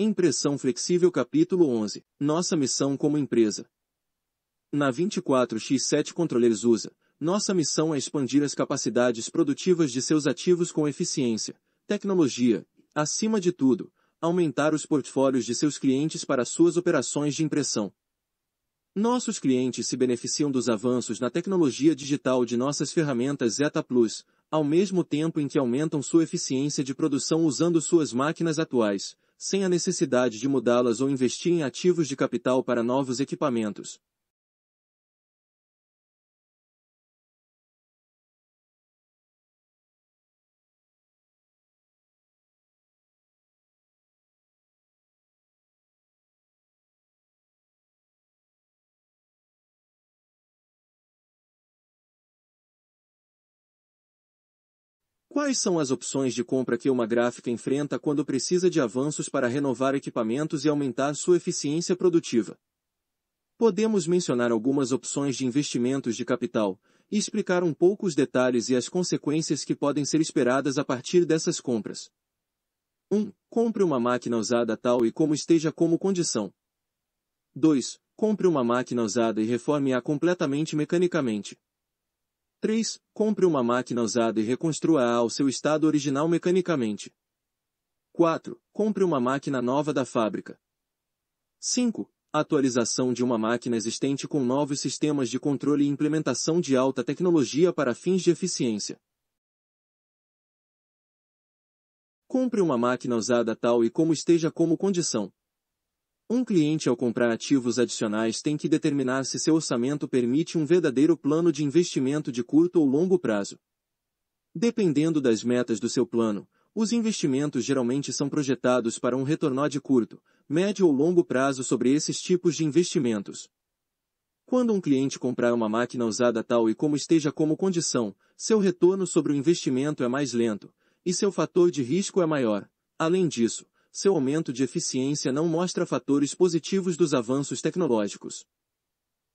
Impressão flexível capítulo 11. Nossa missão como empresa. Na 24x7 Controllers USA, nossa missão é expandir as capacidades produtivas de seus ativos com eficiência, tecnologia, acima de tudo, aumentar os portfólios de seus clientes para suas operações de impressão. Nossos clientes se beneficiam dos avanços na tecnologia digital de nossas ferramentas Zeta Plus, ao mesmo tempo em que aumentam sua eficiência de produção usando suas máquinas atuais, sem a necessidade de mudá-las ou investir em ativos de capital para novos equipamentos, Quais são as opções de compra que uma gráfica enfrenta quando precisa de avanços para renovar equipamentos e aumentar sua eficiência produtiva? Podemos mencionar algumas opções de investimentos de capital e explicar um pouco os detalhes e as consequências que podem ser esperadas a partir dessas compras. 1. Compre uma máquina usada tal e como esteja como condição. 2. Compre uma máquina usada e reforme-a completamente mecanicamente. 3. Compre uma máquina usada e reconstrua-a ao seu estado original mecanicamente. 4. Compre uma máquina nova da fábrica. 5. Atualização de uma máquina existente com novos sistemas de controle e implementação de alta tecnologia para fins de eficiência. Compre uma máquina usada tal e como esteja como condição. Um cliente ao comprar ativos adicionais tem que determinar se seu orçamento permite um verdadeiro plano de investimento de curto ou longo prazo. Dependendo das metas do seu plano, os investimentos geralmente são projetados para um retorno de curto, médio ou longo prazo sobre esses tipos de investimentos. Quando um cliente comprar uma máquina usada tal e como esteja como condição, seu retorno sobre o investimento é mais lento, e seu fator de risco é maior. Além disso, seu aumento de eficiência não mostra fatores positivos dos avanços tecnológicos.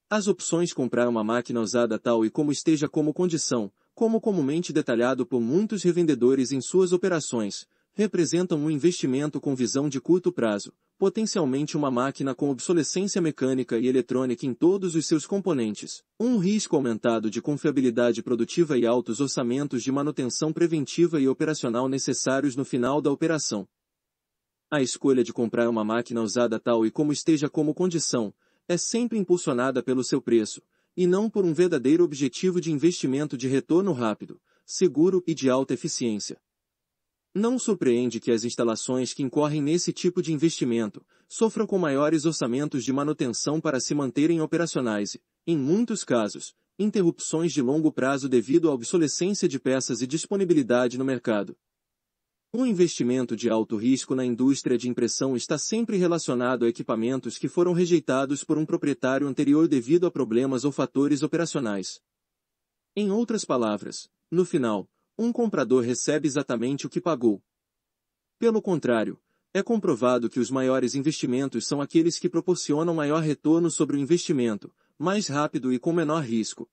As opções comprar uma máquina usada tal e como esteja como condição, como comumente detalhado por muitos revendedores em suas operações, representam um investimento com visão de curto prazo, potencialmente uma máquina com obsolescência mecânica e eletrônica em todos os seus componentes, um risco aumentado de confiabilidade produtiva e altos orçamentos de manutenção preventiva e operacional necessários no final da operação a escolha de comprar uma máquina usada tal e como esteja como condição, é sempre impulsionada pelo seu preço, e não por um verdadeiro objetivo de investimento de retorno rápido, seguro e de alta eficiência. Não surpreende que as instalações que incorrem nesse tipo de investimento sofram com maiores orçamentos de manutenção para se manterem operacionais e, em muitos casos, interrupções de longo prazo devido à obsolescência de peças e disponibilidade no mercado. Um investimento de alto risco na indústria de impressão está sempre relacionado a equipamentos que foram rejeitados por um proprietário anterior devido a problemas ou fatores operacionais. Em outras palavras, no final, um comprador recebe exatamente o que pagou. Pelo contrário, é comprovado que os maiores investimentos são aqueles que proporcionam maior retorno sobre o investimento, mais rápido e com menor risco.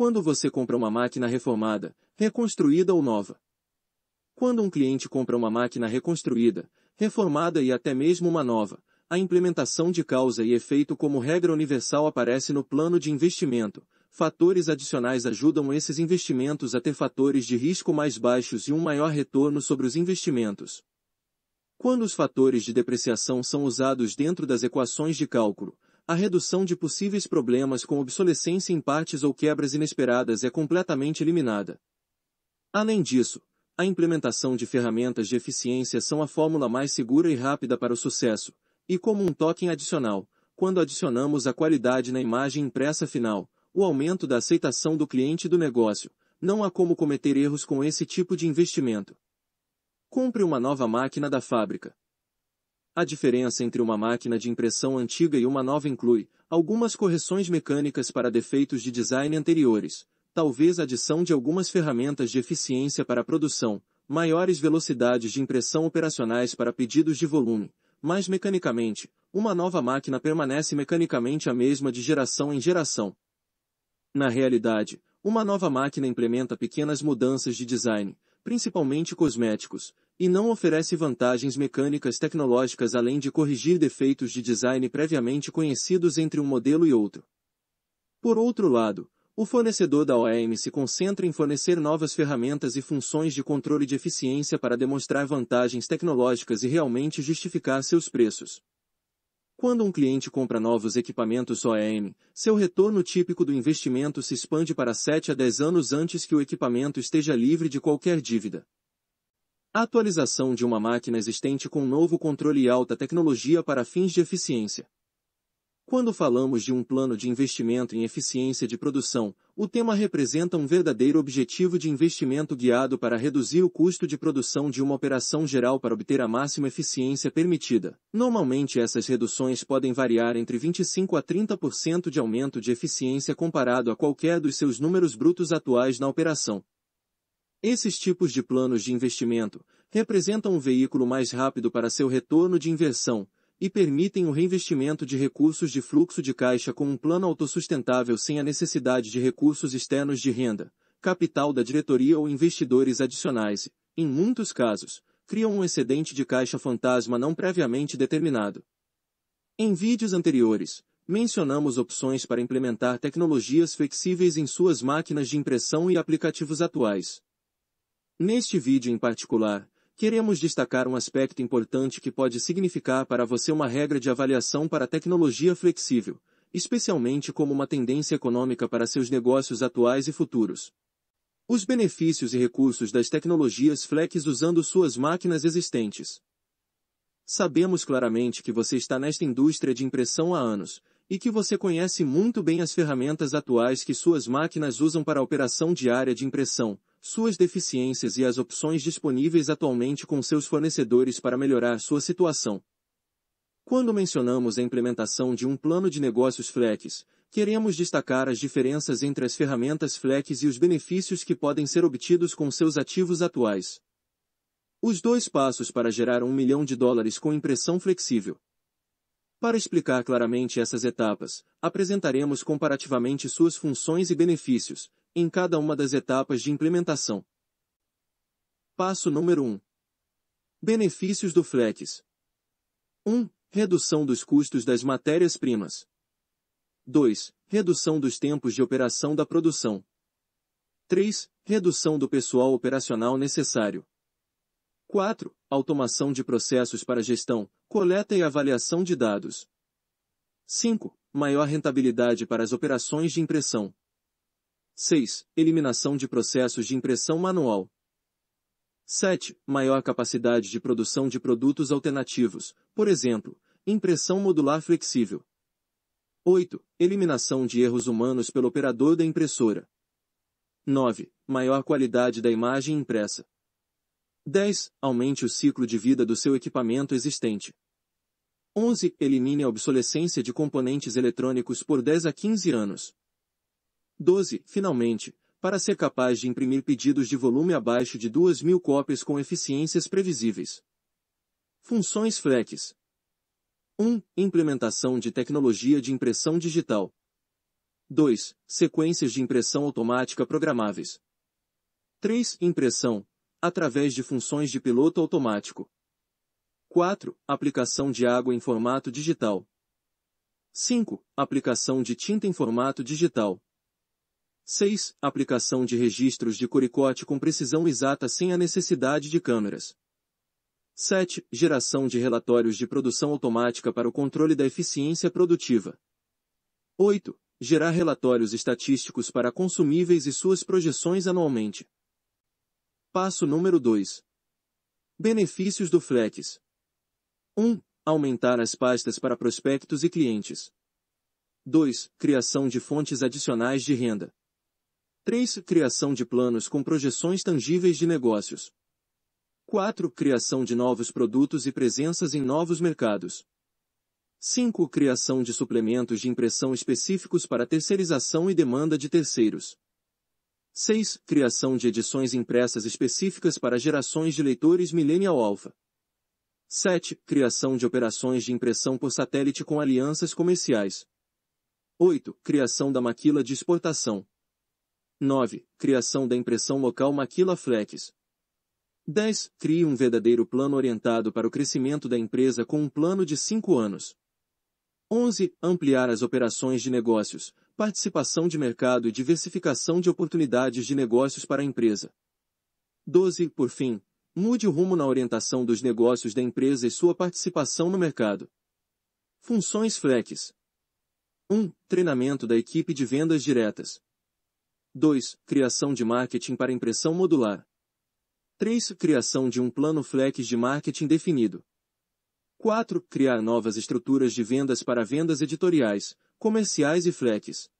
Quando você compra uma máquina reformada, reconstruída ou nova. Quando um cliente compra uma máquina reconstruída, reformada e até mesmo uma nova, a implementação de causa e efeito como regra universal aparece no plano de investimento. Fatores adicionais ajudam esses investimentos a ter fatores de risco mais baixos e um maior retorno sobre os investimentos. Quando os fatores de depreciação são usados dentro das equações de cálculo, a redução de possíveis problemas com obsolescência em partes ou quebras inesperadas é completamente eliminada. Além disso, a implementação de ferramentas de eficiência são a fórmula mais segura e rápida para o sucesso, e como um token adicional, quando adicionamos a qualidade na imagem impressa final, o aumento da aceitação do cliente do negócio, não há como cometer erros com esse tipo de investimento. Compre uma nova máquina da fábrica. A diferença entre uma máquina de impressão antiga e uma nova inclui algumas correções mecânicas para defeitos de design anteriores, talvez a adição de algumas ferramentas de eficiência para a produção, maiores velocidades de impressão operacionais para pedidos de volume, mas mecanicamente, uma nova máquina permanece mecanicamente a mesma de geração em geração. Na realidade, uma nova máquina implementa pequenas mudanças de design, principalmente cosméticos, e não oferece vantagens mecânicas tecnológicas além de corrigir defeitos de design previamente conhecidos entre um modelo e outro. Por outro lado, o fornecedor da OEM se concentra em fornecer novas ferramentas e funções de controle de eficiência para demonstrar vantagens tecnológicas e realmente justificar seus preços. Quando um cliente compra novos equipamentos OEM, seu retorno típico do investimento se expande para 7 a 10 anos antes que o equipamento esteja livre de qualquer dívida. A atualização de uma máquina existente com novo controle e alta tecnologia para fins de eficiência. Quando falamos de um plano de investimento em eficiência de produção, o tema representa um verdadeiro objetivo de investimento guiado para reduzir o custo de produção de uma operação geral para obter a máxima eficiência permitida. Normalmente essas reduções podem variar entre 25 a 30% de aumento de eficiência comparado a qualquer dos seus números brutos atuais na operação. Esses tipos de planos de investimento representam um veículo mais rápido para seu retorno de inversão e permitem o reinvestimento de recursos de fluxo de caixa com um plano autossustentável sem a necessidade de recursos externos de renda, capital da diretoria ou investidores adicionais. Em muitos casos, criam um excedente de caixa fantasma não previamente determinado. Em vídeos anteriores, mencionamos opções para implementar tecnologias flexíveis em suas máquinas de impressão e aplicativos atuais. Neste vídeo em particular, queremos destacar um aspecto importante que pode significar para você uma regra de avaliação para tecnologia flexível, especialmente como uma tendência econômica para seus negócios atuais e futuros. Os benefícios e recursos das tecnologias flex usando suas máquinas existentes. Sabemos claramente que você está nesta indústria de impressão há anos, e que você conhece muito bem as ferramentas atuais que suas máquinas usam para a operação diária de impressão, suas deficiências e as opções disponíveis atualmente com seus fornecedores para melhorar sua situação. Quando mencionamos a implementação de um plano de negócios Flex, queremos destacar as diferenças entre as ferramentas Flex e os benefícios que podem ser obtidos com seus ativos atuais. Os dois passos para gerar um milhão de dólares com impressão flexível. Para explicar claramente essas etapas, apresentaremos comparativamente suas funções e benefícios, em cada uma das etapas de implementação. Passo número 1. Benefícios do Flex. 1. Redução dos custos das matérias-primas. 2. Redução dos tempos de operação da produção. 3. Redução do pessoal operacional necessário. 4. Automação de processos para gestão, coleta e avaliação de dados. 5. Maior rentabilidade para as operações de impressão. 6. Eliminação de processos de impressão manual. 7. Maior capacidade de produção de produtos alternativos, por exemplo, impressão modular flexível. 8. Eliminação de erros humanos pelo operador da impressora. 9. Maior qualidade da imagem impressa. 10. Aumente o ciclo de vida do seu equipamento existente. 11. Elimine a obsolescência de componentes eletrônicos por 10 a 15 anos. 12. Finalmente, para ser capaz de imprimir pedidos de volume abaixo de 2.000 cópias com eficiências previsíveis. Funções FLEX 1. Implementação de tecnologia de impressão digital. 2. Sequências de impressão automática programáveis. 3. Impressão, através de funções de piloto automático. 4. Aplicação de água em formato digital. 5. Aplicação de tinta em formato digital. 6. Aplicação de registros de coricote com precisão exata sem a necessidade de câmeras. 7. Geração de relatórios de produção automática para o controle da eficiência produtiva. 8. Gerar relatórios estatísticos para consumíveis e suas projeções anualmente. Passo número 2. Benefícios do Flex. 1. Aumentar as pastas para prospectos e clientes. 2. Criação de fontes adicionais de renda. 3. Criação de planos com projeções tangíveis de negócios. 4. Criação de novos produtos e presenças em novos mercados. 5. Criação de suplementos de impressão específicos para terceirização e demanda de terceiros. 6. Criação de edições impressas específicas para gerações de leitores Millennial Alpha. 7. Criação de operações de impressão por satélite com alianças comerciais. 8. Criação da maquila de exportação. 9. Criação da impressão local Maquila Flex. 10. Crie um verdadeiro plano orientado para o crescimento da empresa com um plano de 5 anos. 11. Ampliar as operações de negócios, participação de mercado e diversificação de oportunidades de negócios para a empresa. 12. Por fim, mude o rumo na orientação dos negócios da empresa e sua participação no mercado. Funções Flex 1. Treinamento da equipe de vendas diretas. 2. Criação de marketing para impressão modular. 3. Criação de um plano flex de marketing definido. 4. Criar novas estruturas de vendas para vendas editoriais, comerciais e flex.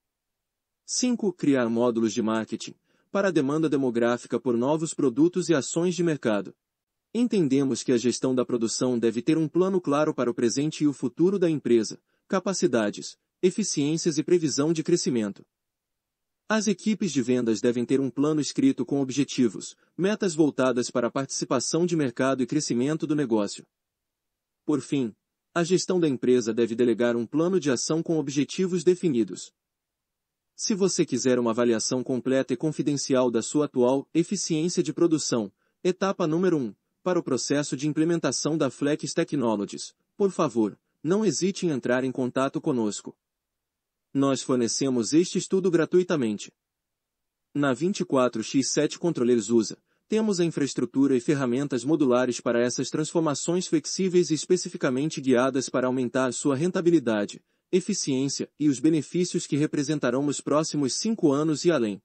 5. Criar módulos de marketing para a demanda demográfica por novos produtos e ações de mercado. Entendemos que a gestão da produção deve ter um plano claro para o presente e o futuro da empresa, capacidades, eficiências e previsão de crescimento. As equipes de vendas devem ter um plano escrito com objetivos, metas voltadas para a participação de mercado e crescimento do negócio. Por fim, a gestão da empresa deve delegar um plano de ação com objetivos definidos. Se você quiser uma avaliação completa e confidencial da sua atual eficiência de produção, etapa número 1, para o processo de implementação da Flex Technologies, por favor, não hesite em entrar em contato conosco. Nós fornecemos este estudo gratuitamente. Na 24x7 Controleiros USA, temos a infraestrutura e ferramentas modulares para essas transformações flexíveis e especificamente guiadas para aumentar sua rentabilidade, eficiência e os benefícios que representarão nos próximos cinco anos e além.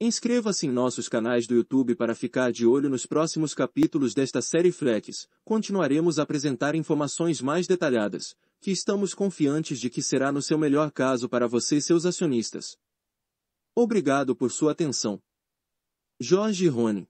Inscreva-se em nossos canais do YouTube para ficar de olho nos próximos capítulos desta série Flex. Continuaremos a apresentar informações mais detalhadas, que estamos confiantes de que será no seu melhor caso para você e seus acionistas. Obrigado por sua atenção. Jorge Rony